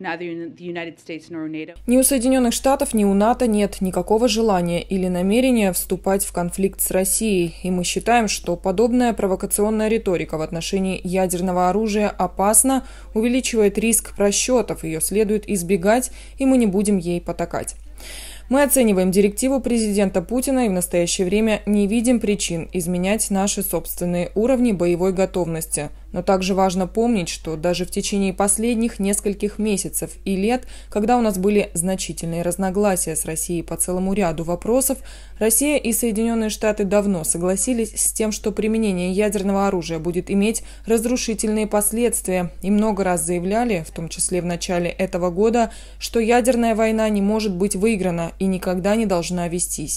Ни у Соединенных Штатов, ни у НАТО нет никакого желания или намерения вступать в конфликт с Россией, и мы считаем, что подобная провокационная риторика в отношении ядерного оружия опасна, увеличивает риск просчетов, ее следует избегать, и мы не будем ей потакать. Мы оцениваем директиву президента Путина и в настоящее время не видим причин изменять наши собственные уровни боевой готовности. Но также важно помнить, что даже в течение последних нескольких месяцев и лет, когда у нас были значительные разногласия с Россией по целому ряду вопросов, Россия и Соединенные Штаты давно согласились с тем, что применение ядерного оружия будет иметь разрушительные последствия и много раз заявляли, в том числе в начале этого года, что ядерная война не может быть выиграна выиграна и никогда не должна вестись.